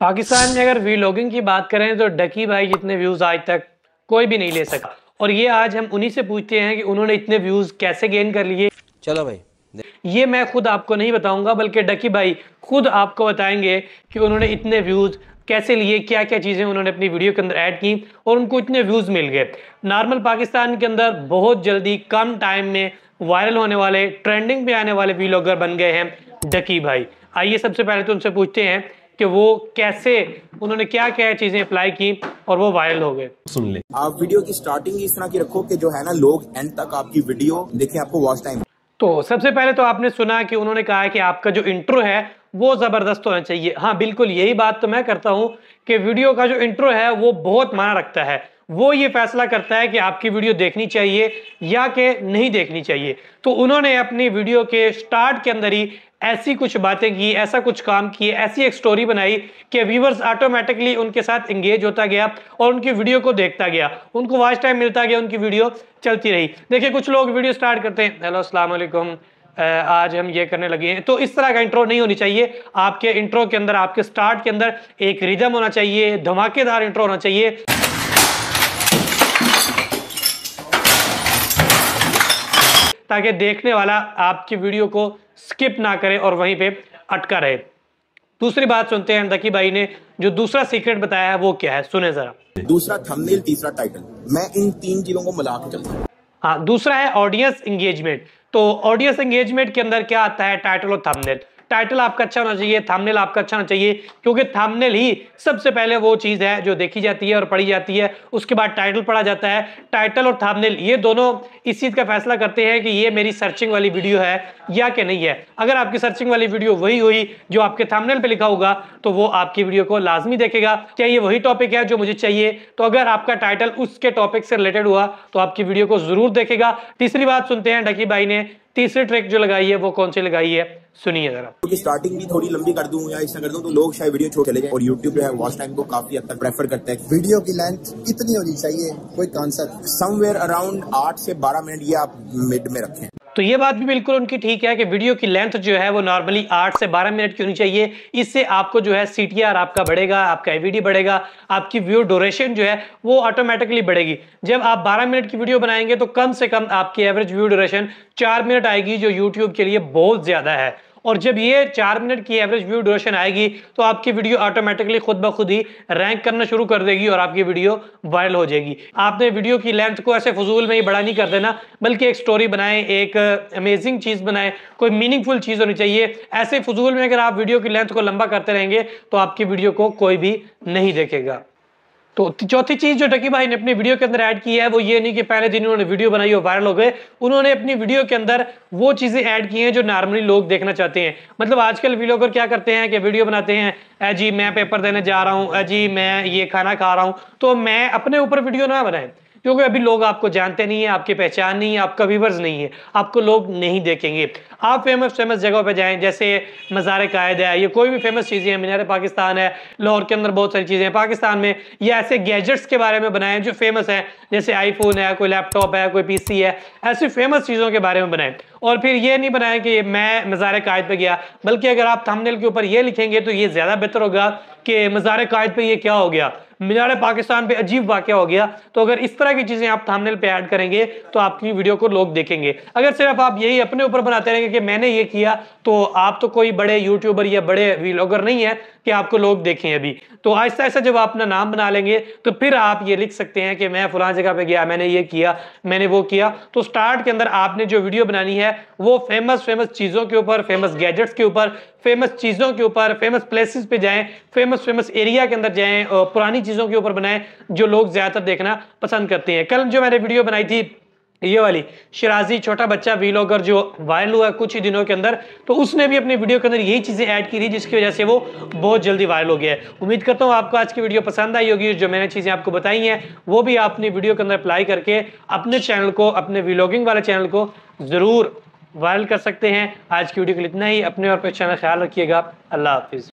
पाकिस्तान में अगर वीलॉगिंग की बात करें तो डकी भाई जितने व्यूज़ आज तक कोई भी नहीं ले सका और ये आज हम उन्हीं से पूछते हैं कि उन्होंने इतने व्यूज़ कैसे गेन कर लिए चलो भाई ये मैं खुद आपको नहीं बताऊंगा बल्कि डकी भाई खुद आपको बताएंगे कि उन्होंने इतने व्यूज़ कैसे लिए क्या क्या चीज़ें उन्होंने अपनी वीडियो के अंदर ऐड की और उनको इतने व्यूज़ मिल गए नॉर्मल पाकिस्तान के अंदर बहुत जल्दी कम टाइम में वायरल होने वाले ट्रेंडिंग पे आने वाले वीलॉगर बन गए हैं डकी भाई आइए सबसे पहले तो उनसे पूछते हैं कि वो कैसे उन्होंने क्या क्या चीजें अप्लाई की और वो वायरल हो गए सुन ले आप वीडियो की स्टार्टिंग इस तरह की रखो कि जो है ना लोग एंड तक आपकी वीडियो देखें आपको वॉच टाइम तो सबसे पहले तो आपने सुना कि उन्होंने कहा है कि आपका जो इंट्रो है वो ज़बरदस्त होना चाहिए हाँ बिल्कुल यही बात तो मैं करता हूँ कि वीडियो का जो इंट्रो है वो बहुत माना रखता है वो ये फैसला करता है कि आपकी वीडियो देखनी चाहिए या कि नहीं देखनी चाहिए तो उन्होंने अपनी वीडियो के स्टार्ट के अंदर ही ऐसी कुछ बातें की ऐसा कुछ काम किए ऐसी एक स्टोरी बनाई कि व्यूवर्स ऑटोमेटिकली उनके साथ इंगेज होता गया और उनकी वीडियो को देखता गया उनको वॉच टाइम मिलता गया उनकी वीडियो चलती रही देखिए कुछ लोग वीडियो स्टार्ट करते हैं हेलो असलम आज हम ये करने लगे हैं तो इस तरह का इंट्रो नहीं होनी चाहिए आपके इंट्रो के अंदर आपके स्टार्ट के अंदर एक रिदम होना चाहिए धमाकेदार इंट्रो होना चाहिए ताकि देखने वाला आपकी वीडियो को स्किप ना करे और वहीं पे अटका रहे दूसरी बात सुनते हैं दकी भाई ने जो दूसरा सीक्रेट बताया है वो क्या है सुने जरा दूसरा थंबनेल तीसरा टाइटल मैं इन तीन चीजों को मिला के चलता हूँ हाँ दूसरा है ऑडियंस एंगेजमेंट तो ऑडियंस एंगेजमेंट के अंदर क्या आता है टाइटल और थंबनेल टाइटल आपका अच्छा होना चाहिए थामनेल आपका अच्छा होना चाहिए क्योंकि थामनेल ही सबसे पहले वो चीज़ है जो देखी जाती है और पढ़ी जाती है उसके बाद टाइटल पढ़ा जाता है टाइटल और थामनेल ये दोनों इस चीज़ का फैसला करते हैं कि ये मेरी सर्चिंग वाली वीडियो है या कि नहीं है अगर आपकी सर्चिंग वाली वीडियो वही हुई जो आपके थामनेल पर लिखा होगा तो वो आपकी वीडियो को लाजमी देखेगा क्या ये वही टॉपिक है जो मुझे चाहिए तो अगर आपका टाइटल उसके टॉपिक से रिलेटेड हुआ तो आपकी वीडियो को ज़रूर देखेगा तीसरी बात सुनते हैं डकी भाई ने तीसरी ट्रैक जो लगाई है वो कौन सी लगाई है सुनिए जरा क्योंकि स्टार्टिंग भी थोड़ी लंबी कर दूं या ऐसा कर दूं तो लोग शायद वीडियो छोड़ चले जाए और यूट्यूब जो है वॉच टाइम को काफी हद तक प्रेफर करते हैं वीडियो की लेंथ कितनी होनी चाहिए कोई कॉन्सेप्ट समवेयर अराउंड आठ से बारह बारह मिनट ये आप मिड में रखें तो ये बात भी बिल्कुल उनकी ठीक है कि वीडियो की लेंथ जो है वो नॉर्मली 8 से 12 मिनट की होनी चाहिए इससे आपको जो है सी आपका बढ़ेगा आपका एवीडी बढ़ेगा आपकी व्यू ड्यूरेशन जो है वो ऑटोमेटिकली बढ़ेगी जब आप 12 मिनट की वीडियो बनाएंगे तो कम से कम आपकी एवरेज व्यू ड्यूरेशन चार मिनट आएगी जो यूट्यूब के लिए बहुत ज़्यादा है और जब ये चार मिनट की एवरेज व्यू ड्यूरेशन आएगी तो आपकी वीडियो ऑटोमेटिकली खुद ब खुद ही रैंक करना शुरू कर देगी और आपकी वीडियो वायरल हो जाएगी आपने वीडियो की लेंथ को ऐसे फजूल में ही बड़ा नहीं कर देना बल्कि एक स्टोरी बनाए एक अमेजिंग चीज़ बनाए कोई मीनिंगफुल चीज़ होनी चाहिए ऐसे फजूल में अगर आप वीडियो की लेंथ को लंबा करते रहेंगे तो आपकी वीडियो को कोई भी नहीं देखेगा तो चौथी चीज जो टकी भाई ने अपनी वीडियो के अंदर ऐड की है वो ये नहीं कि पहले दिन उन्होंने वीडियो बनाई और वायरल हो गए उन्होंने अपनी वीडियो के अंदर वो चीजें ऐड की हैं जो नॉर्मली लोग देखना चाहते हैं मतलब आजकल वीलोगर क्या करते हैं कि वीडियो बनाते हैं अजी मैं पेपर देने जा रहा हूँ अजी मैं ये खाना खा रहा हूँ तो मैं अपने ऊपर वीडियो ना बनाए क्योंकि अभी लोग आपको जानते नहीं है आपकी पहचान नहीं है आपका व्यूवर्स नहीं है आपको लोग नहीं देखेंगे आप फेमस फेमस जगहों पर जाएँ जैसे मज़ार कायद है ये कोई भी फेमस चीज़ें हैं मीनार पाकिस्तान है लाहौर के अंदर बहुत सारी चीज़ें हैं पाकिस्तान में या ऐसे गैजेट्स के बारे में बनाएं जो फेमस हैं जैसे आईफोन है कोई लैपटॉप है कोई पी है ऐसी फेमस चीज़ों के बारे में बनाएं और फिर ये नहीं बनाया कि मैं मज़ार कायद पे गया बल्कि अगर आप थंबनेल के ऊपर ये लिखेंगे तो ये ज़्यादा बेहतर होगा कि मज़ार कायद पे ये क्या हो गया मीनार पाकिस्तान पे अजीब वाक्य हो गया तो अगर इस तरह की चीज़ें आप थंबनेल पे ऐड करेंगे तो आपकी वीडियो को लोग देखेंगे अगर सिर्फ आप यही अपने ऊपर बनाते रहेंगे कि मैंने ये किया तो आप तो कोई बड़े यूट्यूबर या बड़े व्लॉगर नहीं है कि आपको लोग देखें अभी तो आहिस्ता आहिस्ता जब आप अपना नाम बना लेंगे तो फिर आप ये लिख सकते हैं कि मैं फलां जगह पर गया मैंने ये किया मैंने वो किया तो स्टार्ट के अंदर आपने जो वीडियो बनानी है है वो फेमस फेमस चीज़ों के ऊपर फेमस गैजेट्स के ऊपर फेमस चीज़ों के ऊपर फेमस प्लेसेस पे जाएं फेमस फेमस एरिया के अंदर जाएं पुरानी चीज़ों के ऊपर बनाएं जो लोग ज़्यादातर देखना पसंद करते हैं कल जो मैंने वीडियो बनाई थी ये वाली शराजी छोटा बच्चा वीलॉगर जो वायरल हुआ कुछ ही दिनों के अंदर तो उसने भी अपने वीडियो के अंदर यही चीज़ें ऐड की थी जिसकी वजह से वो बहुत जल्दी वायरल हो गया है उम्मीद करता हूँ आपको आज की वीडियो पसंद आई होगी जो मैंने चीज़ें आपको बताई हैं वो भी आप अपनी वीडियो के अंदर अप्लाई करके अपने चैनल को अपने वीलॉगिंग वाले चैनल को ज़रूर वायरल कर सकते हैं आज की वीडियो के लिए इतना ही अपने और अपने चैनल ख्याल रखिएगा अल्लाह हाफिज़